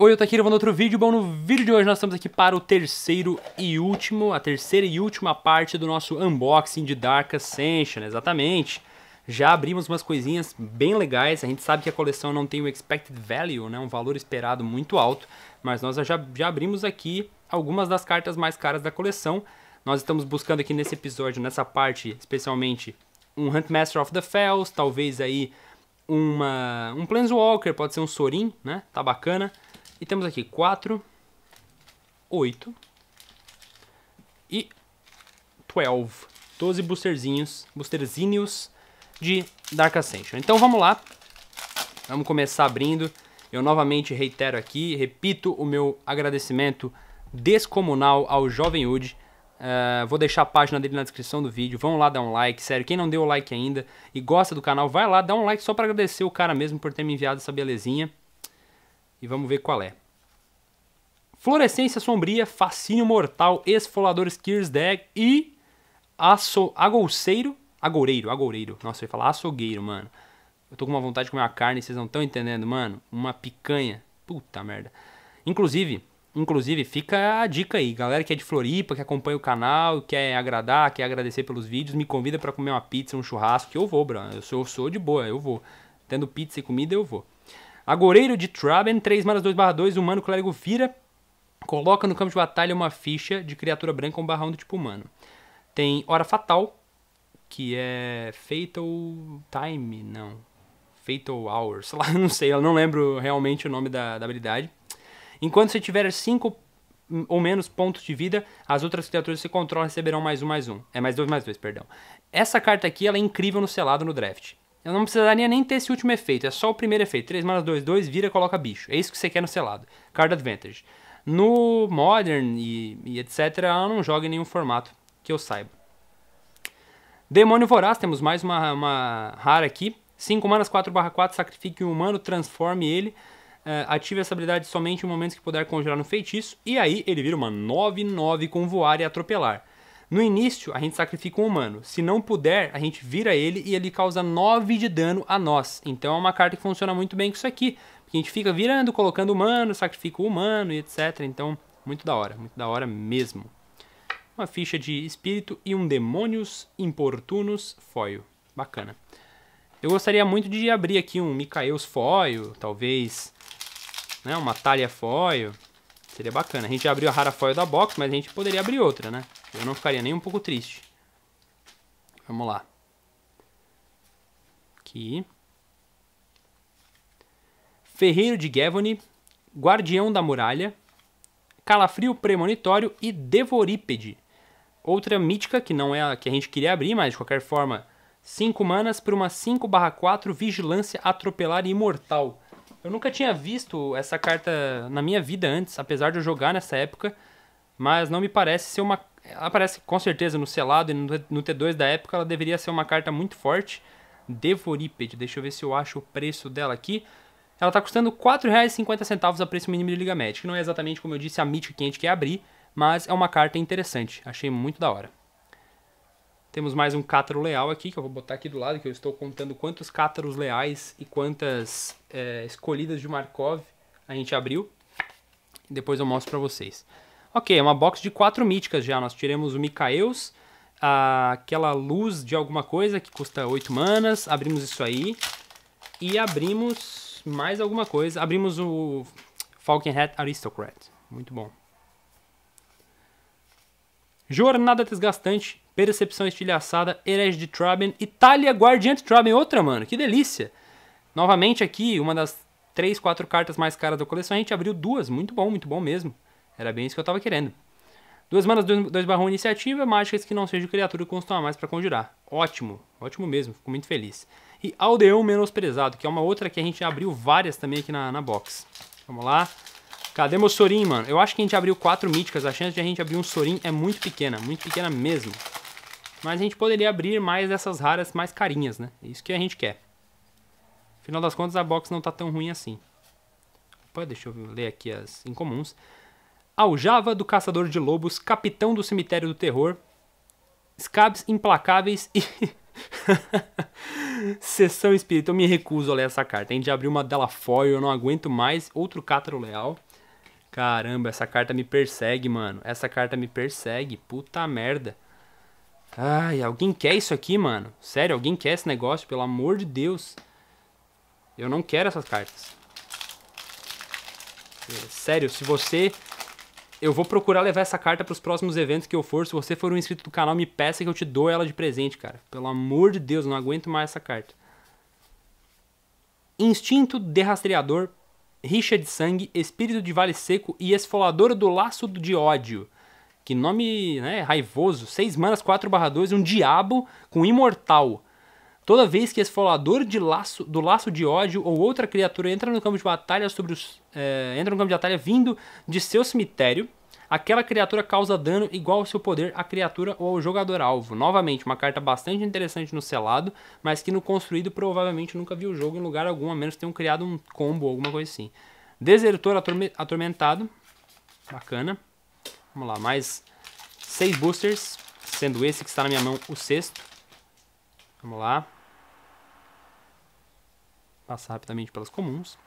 Oi, eu tô aqui gravando outro vídeo. Bom, no vídeo de hoje nós estamos aqui para o terceiro e último, a terceira e última parte do nosso unboxing de Dark Ascension, exatamente. Já abrimos umas coisinhas bem legais, a gente sabe que a coleção não tem o expected value, né, um valor esperado muito alto, mas nós já, já abrimos aqui algumas das cartas mais caras da coleção. Nós estamos buscando aqui nesse episódio, nessa parte, especialmente um Huntmaster of the Fells, talvez aí uma, um Planeswalker, pode ser um Sorin, né, tá bacana. E temos aqui 4, 8 e 12. 12 boosterzinhos, boosterzinhos de Dark Ascension. Então vamos lá. Vamos começar abrindo. Eu novamente reitero aqui, repito o meu agradecimento descomunal ao Jovem Ud. Uh, ah, vou deixar a página dele na descrição do vídeo. Vão lá dar um like, sério. Quem não deu o like ainda e gosta do canal, vai lá, dá um like só para agradecer o cara mesmo por ter me enviado essa belezinha e vamos ver qual é. Florescência Sombria, Fascínio Mortal, Esfolador Deck e aço, Agouceiro. Agoureiro, agoureiro. Nossa, eu ia falar açougueiro, mano. Eu tô com uma vontade de comer uma carne, vocês não estão entendendo, mano. Uma picanha. Puta merda. Inclusive, inclusive, fica a dica aí. Galera que é de Floripa, que acompanha o canal, quer agradar, quer agradecer pelos vídeos, me convida para comer uma pizza, um churrasco, que eu vou, bro. Eu sou, eu sou de boa, eu vou. Tendo pizza e comida, eu vou. Agoreiro de Traben, 3 manas 2 barra 2, humano clérigo vira, coloca no campo de batalha uma ficha de criatura branca com barrão do tipo humano. Tem Hora Fatal, que é Fatal Time, não. Fatal Hour, sei lá, não sei, eu não lembro realmente o nome da, da habilidade. Enquanto você tiver 5 ou menos pontos de vida, as outras criaturas que você controla receberão mais um, mais um. É mais dois, mais dois, perdão. Essa carta aqui ela é incrível no selado no draft. Eu não precisaria nem ter esse último efeito, é só o primeiro efeito. 3 mais 2, 2, vira, coloca bicho. É isso que você quer no selado. Card Advantage. No Modern e, e etc, ela não joga em nenhum formato que eu saiba. Demônio Voraz, temos mais uma, uma rara aqui. 5 manas 4 barra 4, sacrifique um humano, transforme ele. Uh, ative essa habilidade somente em momentos que puder conjurar no feitiço. E aí ele vira uma 9-9 com voar e atropelar. No início, a gente sacrifica um humano. Se não puder, a gente vira ele e ele causa 9 de dano a nós. Então é uma carta que funciona muito bem com isso aqui. Porque a gente fica virando, colocando humano, sacrifica o humano e etc. Então, muito da hora, muito da hora mesmo. Uma ficha de espírito e um demônios importunos foil. Bacana. Eu gostaria muito de abrir aqui um Micaeus foil, talvez né, uma talha foil. Seria bacana. A gente abriu a rara foil da box, mas a gente poderia abrir outra, né? Eu não ficaria nem um pouco triste. Vamos lá. Aqui. Ferreiro de Gevony, Guardião da Muralha, Calafrio Premonitório e Devorípede. Outra mítica que não é a que a gente queria abrir, mas de qualquer forma, 5 manas por uma 5/4 Vigilância Atropelar e Imortal. Eu nunca tinha visto essa carta na minha vida antes, apesar de eu jogar nessa época, mas não me parece ser uma ela aparece com certeza no selado e no T2 da época, ela deveria ser uma carta muito forte. Devoriped, deixa eu ver se eu acho o preço dela aqui. Ela está custando R$ 4,50 a preço mínimo de Liga Magic. Não é exatamente como eu disse a mítica que a gente quer abrir, mas é uma carta interessante. Achei muito da hora. Temos mais um cátaro leal aqui, que eu vou botar aqui do lado, que eu estou contando quantos cátaros leais e quantas é, escolhidas de Markov a gente abriu. Depois eu mostro para vocês. Ok, é uma box de quatro míticas já. Nós tiremos o Mikaels, aquela luz de alguma coisa que custa 8 manas. Abrimos isso aí. E abrimos mais alguma coisa. Abrimos o Falcon Hat Aristocrat. Muito bom. Jornada Desgastante, Percepção Estilhaçada, Herege de Traben, Itália Guardiã de Traben. Outra, mano, que delícia. Novamente aqui, uma das 3, 4 cartas mais caras da coleção. A gente abriu duas. Muito bom, muito bom mesmo. Era bem isso que eu tava querendo. Duas manas, 2 barra 1 iniciativa, mágicas que não sejam criatura constam a mais para conjurar. Ótimo, ótimo mesmo, fico muito feliz. E Aldeão Menosprezado, que é uma outra que a gente abriu várias também aqui na, na box. Vamos lá. Cadê meu Sorin, mano? Eu acho que a gente abriu quatro míticas, a chance de a gente abrir um Sorin é muito pequena, muito pequena mesmo. Mas a gente poderia abrir mais dessas raras mais carinhas, né? É isso que a gente quer. Afinal das contas, a box não tá tão ruim assim. pode deixa eu ler aqui as incomuns. Aljava do Caçador de Lobos, Capitão do Cemitério do Terror, Scabs Implacáveis e. Sessão Espírita. Eu me recuso a ler essa carta. A gente abriu uma dela foil, eu não aguento mais. Outro Cátaro Leal. Caramba, essa carta me persegue, mano. Essa carta me persegue. Puta merda. Ai, alguém quer isso aqui, mano? Sério, alguém quer esse negócio? Pelo amor de Deus. Eu não quero essas cartas. É, sério, se você eu vou procurar levar essa carta para os próximos eventos que eu for. Se você for um inscrito do canal, me peça que eu te dou ela de presente, cara. Pelo amor de Deus, não aguento mais essa carta. Instinto de rastreador, rixa de sangue, espírito de vale seco e esfolador do laço de ódio. Que nome, né, raivoso. Seis manas, quatro barra dois, um diabo com imortal. Toda vez que esfolador de laço, do laço de ódio ou outra criatura entra no campo de batalha sobre os, é, entra no campo de batalha vindo de seu cemitério, aquela criatura causa dano igual ao seu poder à criatura ou ao jogador alvo. Novamente, uma carta bastante interessante no selado, mas que no construído provavelmente nunca viu o jogo em lugar algum, a menos que tenham criado um combo ou alguma coisa assim. Desertor atormentado, bacana. Vamos lá, mais seis boosters, sendo esse que está na minha mão o sexto. Vamos lá, Passar rapidamente pelas comuns.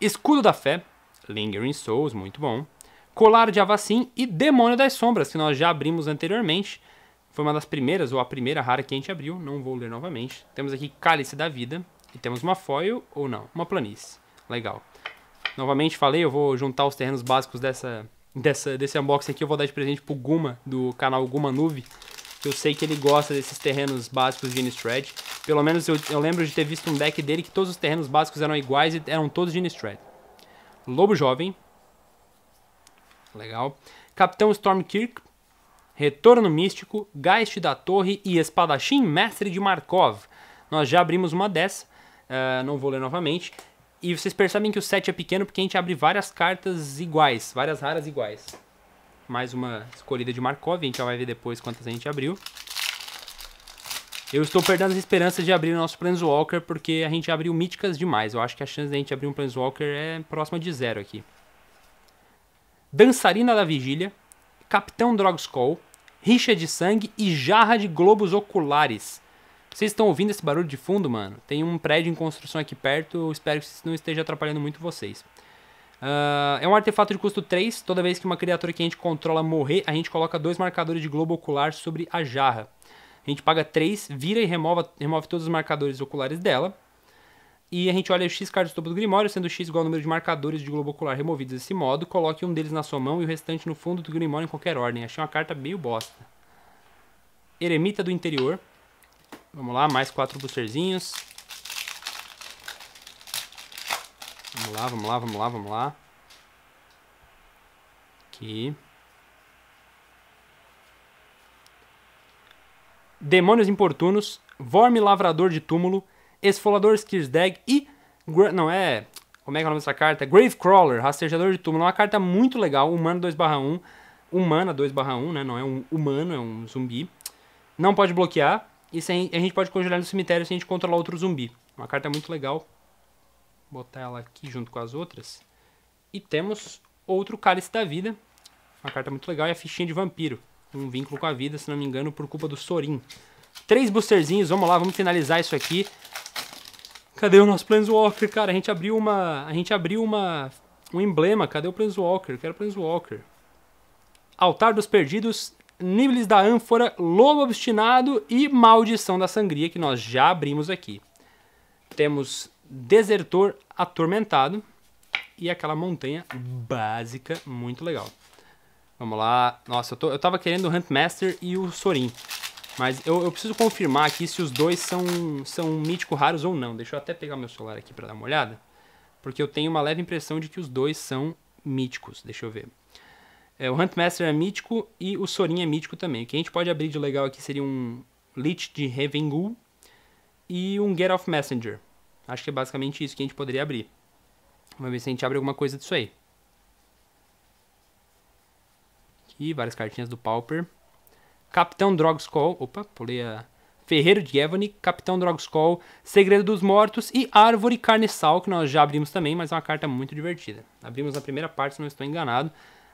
Escudo da Fé, Lingering Souls, muito bom. Colar de Avacim e Demônio das Sombras, que nós já abrimos anteriormente. Foi uma das primeiras, ou a primeira rara que a gente abriu, não vou ler novamente. Temos aqui Cálice da Vida, e temos uma foil, ou não, uma planície. Legal. Novamente falei, eu vou juntar os terrenos básicos dessa, dessa, desse unboxing aqui, eu vou dar de presente pro Guma, do canal Guma Nuve. Eu sei que ele gosta desses terrenos básicos de Innistrad. Pelo menos eu, eu, lembro de ter visto um deck dele que todos os terrenos básicos eram iguais e eram todos de Innistrad. Lobo Jovem. Legal. Capitão Stormkirk. Retorno Místico, Geist da Torre e Espadachim Mestre de Markov. Nós já abrimos uma dessa, uh, eh, não vou ler novamente. E vocês percebem que o set é pequeno porque a gente abre várias cartas iguais, várias raras iguais. Mais uma escolhida de Markov, a gente já vai ver depois quantas a gente abriu. Eu estou perdendo as esperanças de abrir o nosso Planeswalker, porque a gente abriu míticas demais. Eu acho que a chance de a gente abrir um Planeswalker é próxima de zero aqui. Dançarina da Vigília, Capitão Drogskull, Rixa de Sangue e Jarra de Globos Oculares. Vocês estão ouvindo esse barulho de fundo, mano? Tem um prédio em construção aqui perto, eu espero que isso não esteja atrapalhando muito vocês. Uh, é um artefato de custo 3, toda vez que uma criatura que a gente controla morrer, a gente coloca dois marcadores de globo ocular sobre a jarra. A gente paga 3, vira e remova, remove todos os marcadores oculares dela. E a gente olha o X card do topo do Grimório, sendo X igual ao número de marcadores de globo ocular removidos desse modo. Coloque um deles na sua mão e o restante no fundo do Grimório em qualquer ordem. Achei uma carta meio bosta. Eremita do interior. Vamos lá, mais quatro boosterzinhos. Vamos lá, vamos lá, vamos lá, vamos lá. Aqui. Demônios Importunos, Vorme Lavrador de Túmulo, Esfolador Skirsdag e. Não, é. Como é que é o nome dessa carta? Gravecrawler, Rastejador de Túmulo. É uma carta muito legal, humano 2/1. Humana 2/1, né? Não é um humano, é um zumbi. Não pode bloquear. E a gente pode congelar no cemitério se a gente controlar outro zumbi. Uma carta muito legal. Vou botar ela aqui junto com as outras. E temos outro Cálice da Vida. Uma carta muito legal. E a fichinha de vampiro um vínculo com a vida, se não me engano, por culpa do Sorin. Três boosterzinhos, vamos lá, vamos finalizar isso aqui. Cadê o nosso Planeswalker, cara? A gente abriu uma, a gente abriu uma um emblema. Cadê o Planeswalker? Quero Planeswalker. Altar dos Perdidos, Níveis da Ânfora, Lobo Obstinado e Maldição da Sangria, que nós já abrimos aqui. Temos Desertor Atormentado e aquela montanha básica muito legal. Vamos lá. Nossa, eu, tô, eu tava querendo o Huntmaster e o Sorin. Mas eu, eu, preciso confirmar aqui se os dois são, são mítico raros ou não. Deixa eu até pegar meu celular aqui para dar uma olhada. Porque eu tenho uma leve impressão de que os dois são míticos. Deixa eu ver. É, o Huntmaster é mítico e o Sorin é mítico também. O que a gente pode abrir de legal aqui seria um Lich de Revengul e um Get Off Messenger. Acho que é basicamente isso que a gente poderia abrir. Vamos ver se a gente abre alguma coisa disso aí. E várias cartinhas do Pauper. Capitão Call Opa, pulei a. Ferreiro de Evany, Capitão Call Segredo dos Mortos e Árvore Carnesal que nós já abrimos também, mas é uma carta muito divertida. Abrimos na primeira parte, se não estou enganado.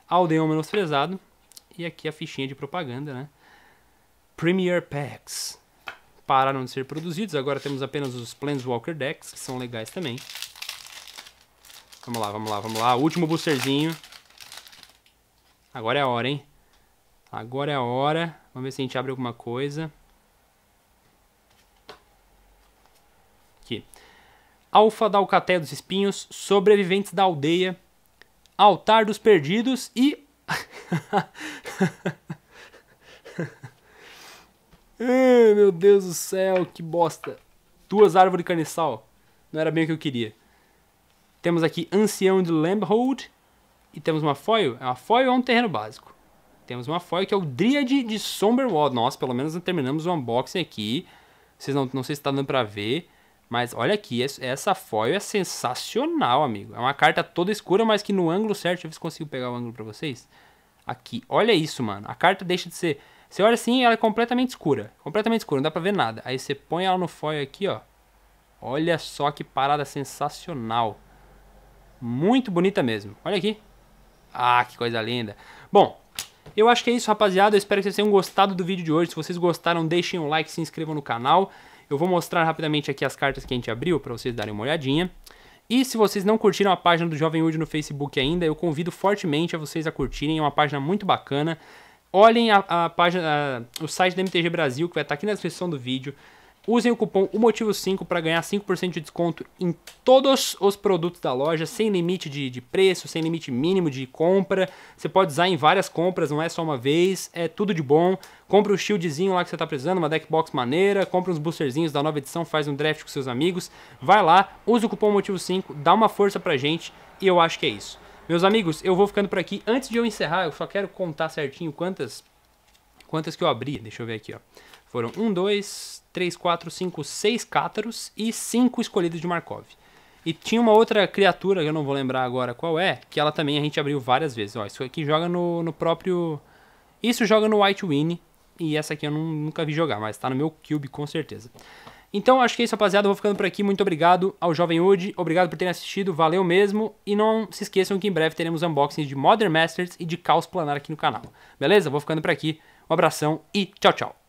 Aldeão Menosprezado. E aqui a fichinha de propaganda, né? Premier Packs. Pararam de ser produzidos, agora temos apenas os Planeswalker decks, que são legais também. Vamos lá, vamos lá, vamos lá. Último boosterzinho. Agora é a hora, hein? Agora é a hora. Vamos ver se a gente abre alguma coisa. Aqui. Alfa da Alcatéia dos Espinhos, Sobreviventes da Aldeia, Altar dos Perdidos e... Ai, meu Deus do céu, que bosta. Duas árvores de carniçal. Não era bem o que eu queria. Temos aqui Ancião de Lambhold, e temos uma foil, é uma foil é um terreno básico. Temos uma foil que é o Dryad de Somberwall. Nós, pelo menos, terminamos o unboxing aqui. Vocês não, não sei se está dando para ver, mas olha aqui, essa foil é sensacional, amigo. É uma carta toda escura, mas que no ângulo certo, deixa eu ver se consigo pegar o ângulo para vocês. Aqui, olha isso, mano. A carta deixa de ser... Você olha assim, ela é completamente escura. Completamente escura, não dá pra ver nada. Aí você põe ela no foil aqui, ó. Olha só que parada sensacional. Muito bonita mesmo. Olha aqui. Ah, que coisa linda. Bom, eu acho que é isso, rapaziada. Eu espero que vocês tenham gostado do vídeo de hoje. Se vocês gostaram, deixem um like, se inscrevam no canal. Eu vou mostrar rapidamente aqui as cartas que a gente abriu para vocês darem uma olhadinha. E se vocês não curtiram a página do Jovem Hood no Facebook ainda, eu convido fortemente a vocês a curtirem. É uma página muito bacana. Olhem a, a página, a, o site da MTG Brasil, que vai estar aqui na descrição do vídeo. Usem o cupom motivo 5 para ganhar 5% de desconto em todos os produtos da loja, sem limite de, de, preço, sem limite mínimo de compra. Você pode usar em várias compras, não é só uma vez, é tudo de bom. Compre o um shieldzinho lá que você está precisando, uma deckbox maneira, compre uns boosterzinhos da nova edição, faz um draft com seus amigos. Vai lá, usa o cupom motivo 5 dá uma força pra gente e eu acho que é isso. Meus amigos, eu vou ficando por aqui. Antes de eu encerrar, eu só quero contar certinho quantas quantas que eu abri. Deixa eu ver aqui, ó. Foram 1, 2, 3, 4, 5, 6 cátaros e 5 escolhidos de Markov. E tinha uma outra criatura, que eu não vou lembrar agora qual é, que ela também a gente abriu várias vezes. Ó, isso aqui joga no, no próprio... Isso joga no White Winnie, e essa aqui eu não, nunca vi jogar, mas tá no meu cube com certeza. Então acho que é isso, rapaziada. Eu vou ficando por aqui. Muito obrigado ao Jovem Wood. Obrigado por terem assistido. Valeu mesmo. E não se esqueçam que em breve teremos unboxings de Modern Masters e de Caos Planar aqui no canal. Beleza? Vou ficando por aqui. Um abração e tchau, tchau.